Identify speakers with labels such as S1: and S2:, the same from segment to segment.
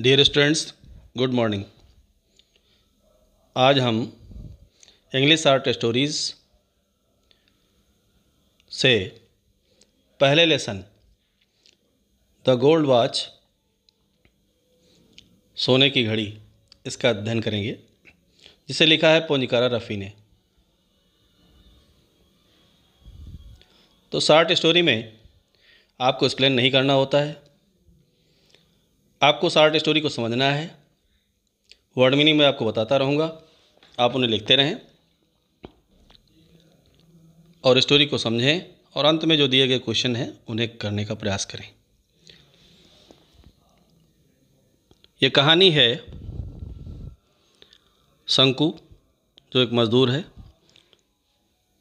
S1: dear students good morning आज हम English art stories से पहले लेसन द गोल्ड वॉच सोने की घड़ी इसका अध्ययन करेंगे जिसे लिखा है पोंजिकारा रफ़ी ने तो शार्ट स्टोरी में आपको एक्सप्लेन नहीं करना होता है आपको शार्ट स्टोरी को समझना है वर्ड मीनिंग मैं आपको बताता रहूँगा आप उन्हें लिखते रहें और स्टोरी को समझें और अंत में जो दिए गए क्वेश्चन हैं उन्हें करने का प्रयास करें ये कहानी है शंकु जो एक मज़दूर है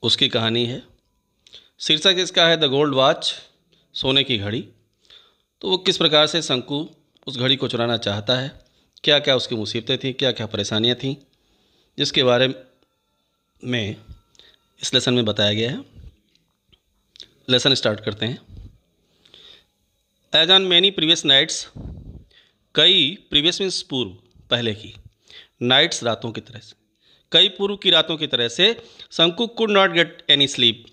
S1: उसकी कहानी है शीर्षक इसका है द गोल्ड वॉच सोने की घड़ी तो वो किस प्रकार से शंकु उस घड़ी को चुराना चाहता है क्या क्या उसकी मुसीबतें थीं क्या क्या परेशानियाँ थीं जिसके बारे में इस लेसन में बताया गया है लेसन स्टार्ट करते हैं as on many previous nights कई प्रीवियस मीन्स पूर्व पहले की नाइट्स रातों की तरह से कई पूर्व की रातों की तरह से Shanku could not get any sleep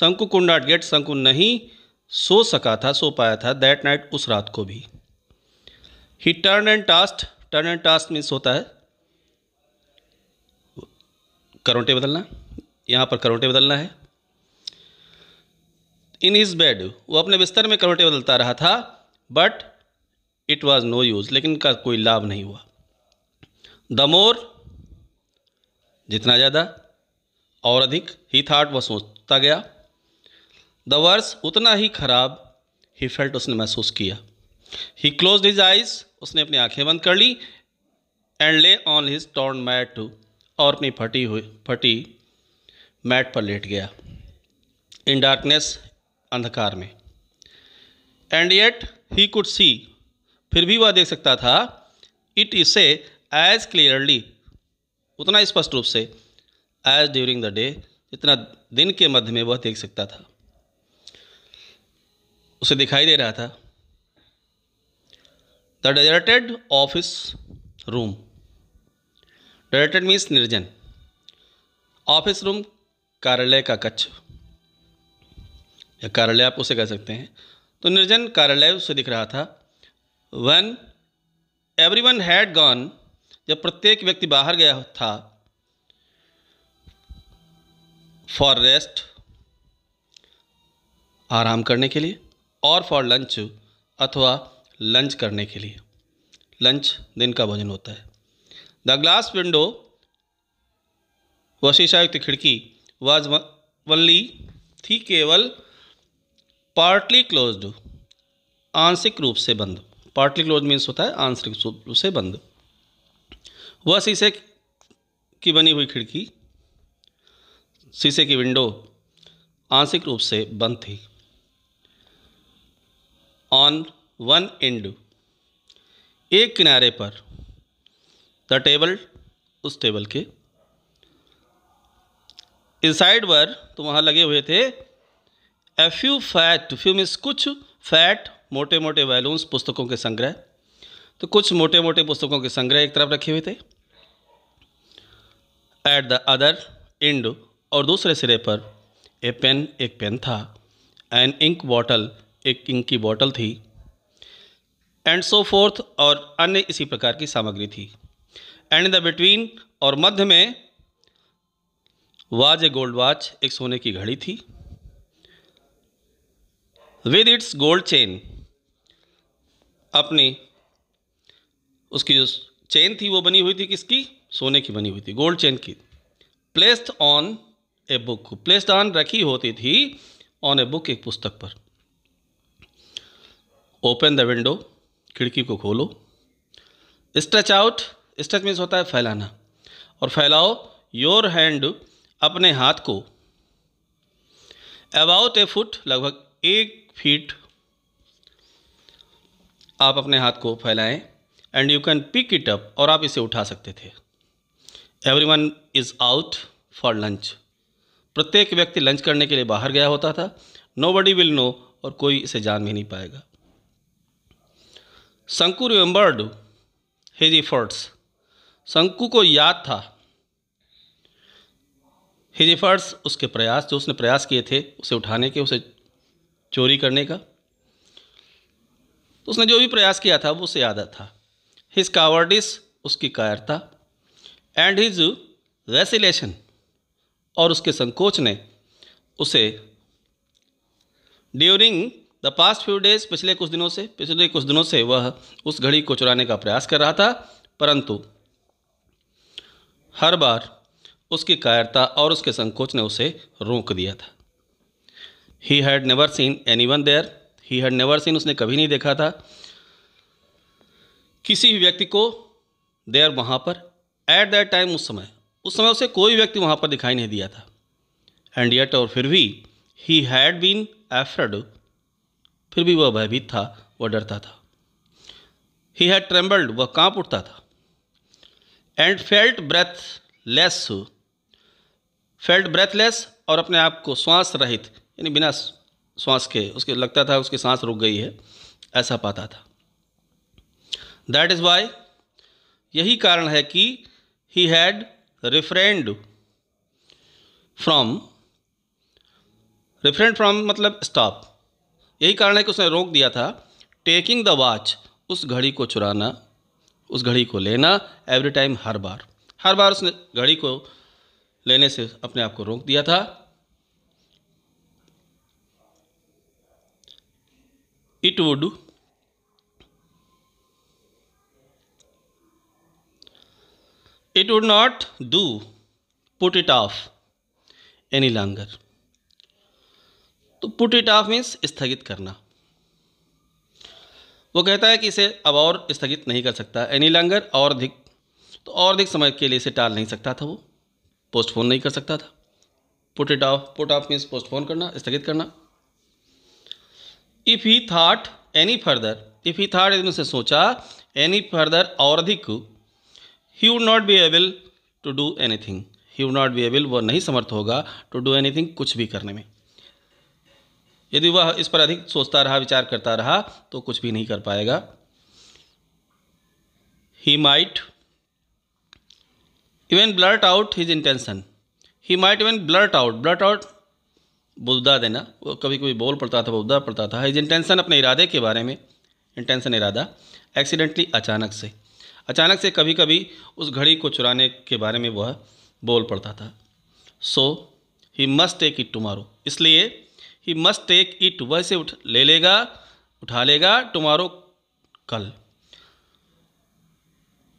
S1: Shanku could not get Shanku नहीं सो सका था सो पाया था दैट नाइट उस रात को भी ही turn and tossed turn and tossed means होता है करोटे बदलना यहाँ पर करोटे बदलना है इन हिज बेड वो अपने बिस्तर में करोटे बदलता रहा था but it was no use लेकिन का कोई लाभ नहीं हुआ द मोर जितना ज़्यादा और अधिक ही थाट वह सोचता गया द वर्स उतना ही खराब ही फेल्ट उसने महसूस किया ही क्लोज हिज आइज़ उसने अपनी आंखें बंद कर ली and lay on his torn mat और अपनी फटी हुई फटी मैट पर लेट गया इन डार्कनेस अंधकार में and yet he could see फिर भी वह देख सकता था इट इज से एज क्लियरली उतना स्पष्ट रूप से एज ड्यूरिंग द डे इतना दिन के मध्य में वह देख सकता था उसे दिखाई दे रहा था the deserted office room deserted means निर्जन ऑफिस रूम कार्यालय का कच्छ या कार्यालय आप उसे कह सकते हैं तो निर्जन कार्यालय उसे दिख रहा था one everyone had gone जब प्रत्येक व्यक्ति बाहर गया था फॉर रेस्ट आराम करने के लिए और फॉर लंच अथवा लंच करने के लिए लंच दिन का भोजन होता है द ग्लास विंडो व शीशायुक्त खिड़की वाज वनली थी केवल पार्टली क्लोज्ड आंशिक रूप से बंद पार्टली क्लोज मीन्स होता है आंशिक रूप से बंद वह शीशे की बनी हुई खिड़की शीशे की विंडो आंशिक रूप से बंद थी ऑन वन एंड एक किनारे पर द टेबल उस टेबल के इन साइड वर तो वहाँ लगे हुए थे a few fat few means कुछ फैट मोटे मोटे वैलून्स पुस्तकों के संग्रह तो कुछ मोटे मोटे पुस्तकों के संग्रह एक तरफ रखे हुए थे एट द अदर इंड और दूसरे सिरे पर ए पेन एक पेन था एन इंक बॉटल एक इंक की बॉटल थी एंड सो फोर्थ और अन्य इसी प्रकार की सामग्री थी एंड द बिटवीन और मध्य में वाज ए गोल्ड वाच एक सोने की घड़ी थी विद इट्स गोल्ड चेन अपनी उसकी जो चेन थी वो बनी हुई थी किसकी सोने की बनी हुई थी गोल्ड चेन की placed on a book placed on रखी होती थी ऑन ए बुक एक पुस्तक पर ओपन द विंडो खिड़की को खोलो स्ट्रेच आउट स्ट्रेच मीन्स होता है फैलाना और फैलाओ योर हैंड अपने हाथ को अबाउट ए फुट लगभग एक फीट आप अपने हाथ को फैलाएं and you can pick it up और आप इसे उठा सकते थे everyone is out for lunch प्रत्येक व्यक्ति लंच करने के लिए बाहर गया होता था नो बडी विल नो और कोई इसे जान भी नहीं पाएगा शंकु रिम्बर्ड हिज एफर्ट्स शंकु को याद था हिज एफर्ट्स उसके प्रयास जो उसने प्रयास किए थे उसे उठाने के उसे चोरी करने का तो उसने जो भी प्रयास किया था वो उसे याद था हिज कावर्डिस उसकी कायरता एंड हिज रेसिलेशन और उसके संकोच ने उसे during the past few days पिछले कुछ दिनों से पिछले कुछ दिनों से वह उस घड़ी को चुराने का प्रयास कर रहा था परंतु हर बार उसकी कायरता और उसके संकोच ने उसे रोक दिया था he had never seen anyone there he had never seen उसने कभी नहीं देखा था किसी भी व्यक्ति को देयर वहाँ पर एट दैट टाइम उस समय उस समय उसे कोई व्यक्ति वहाँ पर दिखाई नहीं दिया था एंड येट और फिर भी ही हैड बीन एफर्ड फिर भी वह भयभीत था वह डरता था ही हैड ट्रेम्बल्ड वह कांप उठता था and felt breathless felt breathless और अपने आप को श्वास रहित यानी बिना श्वास के उसके लगता था उसकी सांस रुक गई है ऐसा पाता था दैट इज़ वाई यही कारण है कि he had refrained from refrained from मतलब स्टॉप यही कारण है कि उसने रोक दिया था टेकिंग द वॉच उस घड़ी को चुराना उस घड़ी को लेना एवरी टाइम हर बार हर बार उसने घड़ी को लेने से अपने आप को रोक दिया था it would it would not do put it off any longer तो पुट इट ऑफ मीन्स स्थगित करना वो कहता है कि इसे अब और स्थगित नहीं कर सकता एनी लॉन्गर और अधिक तो और अधिक समय के लिए इसे टाल नहीं सकता था वो पोस्टपोन नहीं कर सकता था put it off put off means postpone करना स्थगित करना if he thought any further if he thought इसमें से सोचा एनी फर्दर और अधिक he would not be able to do anything he would not be able वो नहीं समर्थ होगा टू डू एनीथिंग कुछ भी करने में यदि वह इस पर अधिक सोचता रहा विचार करता रहा तो कुछ भी नहीं कर पाएगा he might even blurt out his intention he might even blurt out blurt out बुद्धा देना वो कभी कभी बोल पड़ता था बुद्धा पड़ता था हिज इंटेंशन अपने इरादे के बारे में इंटेंशन इरादा एक्सीडेंटली अचानक से अचानक से कभी कभी उस घड़ी को चुराने के बारे में वह बोल पड़ता था so he must take it tomorrow इसलिए ही मस्ट टेक इट वैसे उठ ले लेगा उठा लेगा टुमारो कल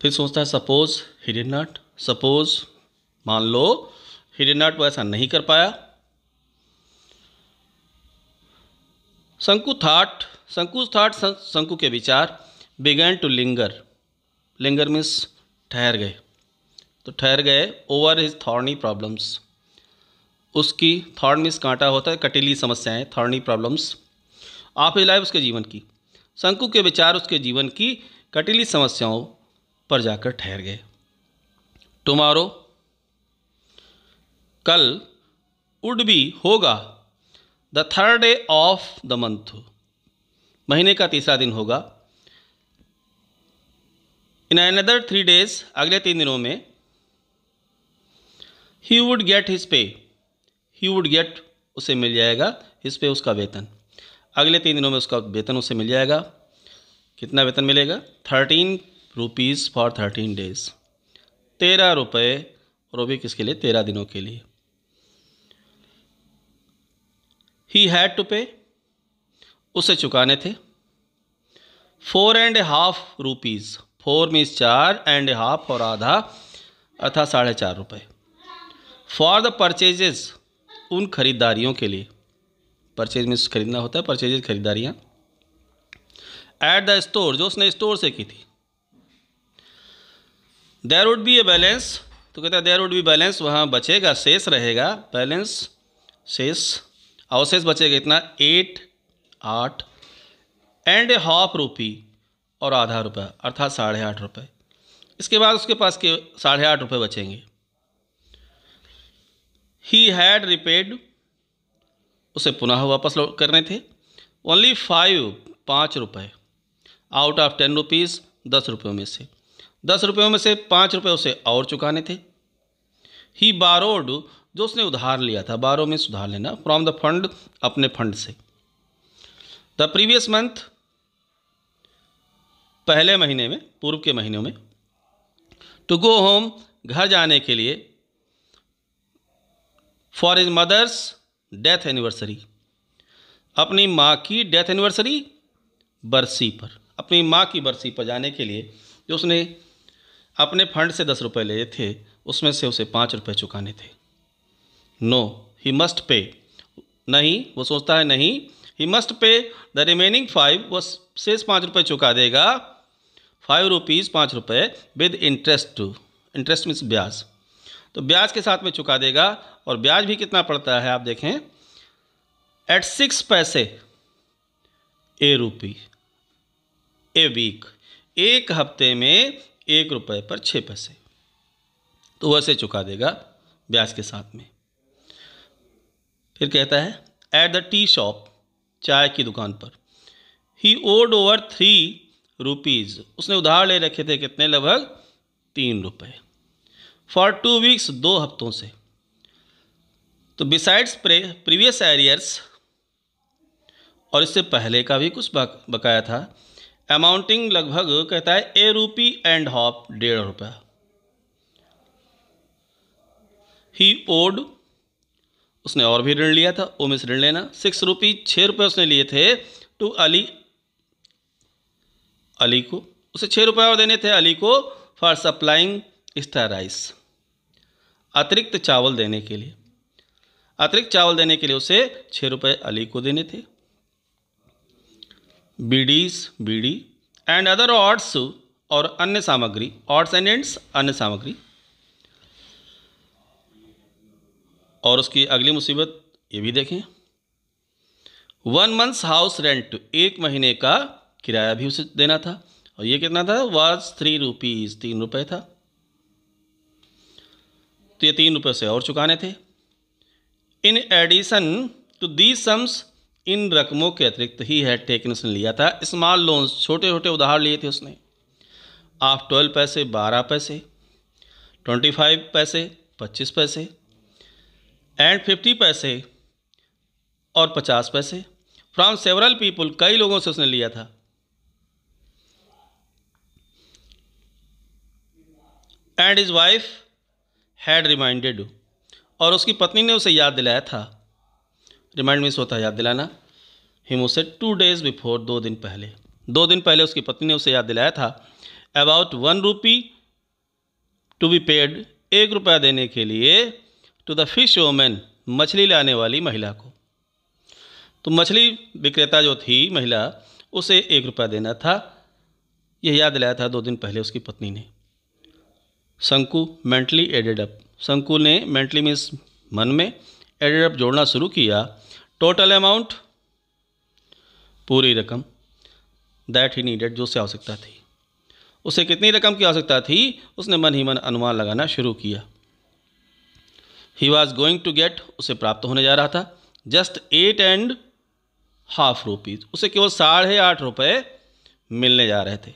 S1: फिर सोचता है suppose he did not suppose मान लो ही डिड नॉट वो ऐसा नहीं कर पाया शंकु थाट शंकु थाट शंकु के विचार began to linger linger means ठहर गए तो ठहर गए ओवर हिज थॉर्नी प्रॉब्लम्स उसकी थॉर्न मिस कांटा होता है कटिली समस्याएं थॉर्नी प्रॉब्लम्स आप लाइफ उसके जीवन की शंकु के विचार उसके जीवन की कटिली समस्याओं पर जाकर ठहर गए टुमारो कल वुड बी होगा the third day of the month महीने का तीसरा दिन होगा इन अनदर थ्री डेज अगले तीन दिनों में he would get his pay he would get उसे मिल जाएगा इस पे उसका वेतन अगले तीन दिनों में उसका वेतन उसे मिल जाएगा कितना वेतन मिलेगा thirteen rupees for thirteen days तेरह रुपये और वो भी किसके लिए तेरह दिनों के लिए ही हैड टू पे उसे चुकाने थे four and a half rupees four means चार एंड ए हाफ और आधा अर्थात साढ़े चार रुपये फॉर द परचेजेज़ उन खरीदारियों के लिए परचेज में खरीदना होता है परचेज खरीदारियाँ एट द स्टोर जो उसने स्टोर से की थी there would be a balance तो कहता है देर वुड बी बैलेंस वहाँ बचेगा शेष रहेगा बैलेंस शेष अवशेष बचेगा इतना एट आठ एंड ए हाफ रुपी और आधा रुपया अर्थात साढ़े आठ रुपये इसके बाद उसके पास के साढ़े आठ रुपये बचेंगे ही हैड रिपेड उसे पुनः वापस करने थे ओनली फाइव पाँच रुपये आउट ऑफ टेन रुपीज़ दस रुपयों में से दस रुपयों में से पाँच रुपये उसे और चुकाने थे ही बारोड जो उसने उधार लिया था बारो में सुधार लेना फ्रॉम द फंड अपने फंड से द प्रीवियस मंथ पहले महीने में पूर्व के महीनों में टू गो होम घर जाने के लिए for his mother's death anniversary अपनी माँ की डेथ एनिवर्सरी बरसी पर अपनी माँ की बरसी पर जाने के लिए जो उसने अपने फंड से दस रुपये लिए थे उसमें से उसे पाँच रुपये चुकाने थे नो ही मस्ट पे नहीं वो सोचता है नहीं he must pay the remaining five वो शेष पाँच रुपये चुका देगा फाइव रुपीज़ पाँच रुपये with interest to interest means ब्याज तो ब्याज के साथ में चुका देगा और ब्याज भी कितना पड़ता है आप देखें एट सिक्स पैसे ए रुपी ए वीक एक हफ्ते में एक रुपये पर छः पैसे तो वैसे चुका देगा ब्याज के साथ में फिर कहता है एट द टी शॉप चाय की दुकान पर he owed over three rupees उसने उधार ले रखे थे कितने लगभग तीन रुपये फॉर टू वीक्स दो हफ्तों से तो बिसाइड्स प्रीवियस एरियर्स और इससे पहले का भी कुछ बकाया था अमाउंटिंग लगभग कहता है ए रूपी एंड हॉप डेढ़ रुपया ही ओड उसने और भी ऋण लिया था ओ मिस ऋण लेना सिक्स रूपी छः रुपये उसने लिए थे टू अली अली को उसे छः रुपये और देने थे अली को फॉर सप्लाइंग स्टार राइस अतिरिक्त चावल देने के लिए अतिरिक्त चावल देने के लिए उसे छः रुपये अली को देने थे beedis beedi and other odds और अन्य सामग्री ऑर्ड्स एंड एंड्स अन्य सामग्री और उसकी अगली मुसीबत ये भी देखें वन मंथ्स हाउस रेंट एक महीने का किराया भी उसे देना था और ये कितना था वाज थ्री रुपीज़ तीन रुपये था तो ये तीन रुपये से और चुकाने थे in addition to the sums इन रकमों के अतिरिक्त ही है टेकन उसने लिया था स्मॉल लोन्स छोटे छोटे उधार लिए थे उसने आप ट्वेल्व पैसे बारह पैसे ट्वेंटी फाइव पैसे पच्चीस पैसे एंड फिफ्टी पैसे और पचास पैसे फ्रॉम सेवरल पीपुल कई लोगों से उसने लिया था and his wife had reminded और उसकी पत्नी ने उसे याद दिलाया था रिमाइंड मिस होता है याद दिलाना हिम उसे टू डेज बिफोर दो दिन पहले दो दिन पहले उसकी पत्नी ने उसे याद दिलाया था about one rupee to be paid एक रुपया देने के लिए टू द फिश वोमैन मछली लाने वाली महिला को तो मछली विक्रेता जो थी महिला उसे एक रुपया देना था यह याद दिलाया था दो दिन पहले उसकी पत्नी ने शंकु मेंटली एडेड अप संकुल ने मेंटली मीन्स मन में एडेड अप जोड़ना शुरू किया टोटल अमाउंट पूरी रकम दैट ही नीडेड जो उससे आवश्यकता थी उसे कितनी रकम की आवश्यकता थी उसने मन ही मन अनुमान लगाना शुरू किया he was going to get उसे प्राप्त होने जा रहा था just eight and half rupees उसे केवल साढ़े आठ रुपये मिलने जा रहे थे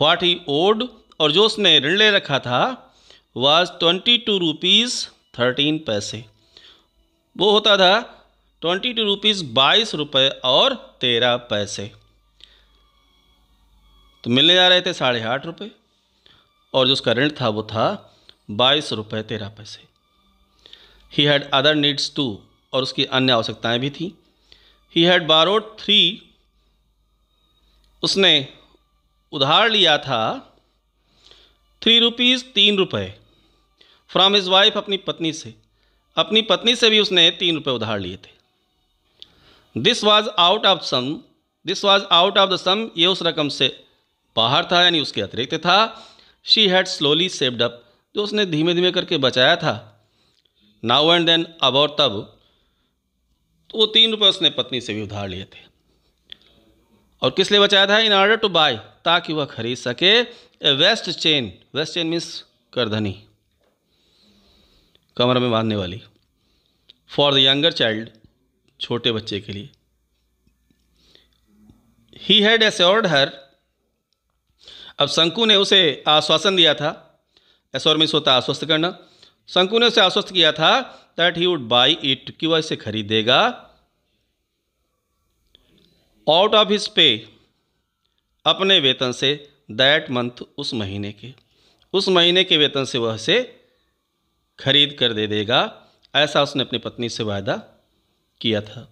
S1: व्हाट ही ओड और जो उसने ऋण ले रखा था was twenty two rupees thirteen पैसे वो होता था ट्वेंटी टू रुपीज़ बाईस रुपये और तेरह पैसे तो मिलने जा रहे थे साढ़े आठ रुपये और जो उसका रेंट था वो था बाईस रुपये तेरह पैसे he had other needs too और उसकी अन्य आवश्यकताएं भी थी ही हैड बारोड थ्री उसने उधार लिया था थ्री रुपीज़ तीन रुपये फ्रॉम हिज वाइफ अपनी पत्नी से अपनी पत्नी से भी उसने तीन रुपये उधार लिए थे this was out of sum this was out of the sum ये उस रकम से बाहर था यानी उसके अतिरिक्त था she had slowly saved up जो उसने धीमे धीमे करके बचाया था नाउ एंड देन अब और तब तो वो तीन रुपये उसने पत्नी से भी उधार लिए थे और किस लिए बचाया था इन ऑर्डर टू बाय ताकि वह खरीद सके a waist chain waist chain means करधनी कमर में बांधने वाली फॉर द यंगर चाइल्ड छोटे बच्चे के लिए ही हैड एसोर्ड हर अब शंकु ने उसे आश्वासन दिया था एसोर में होता आश्वस्त करना शंकु ने उसे आश्वस्त किया था that he would buy it कि वह इसे खरीदेगा आउट ऑफ हिज पे अपने वेतन से दैट मंथ उस महीने के उस महीने के वेतन से वह इसे खरीद कर दे देगा ऐसा उसने अपनी पत्नी से वायदा किया था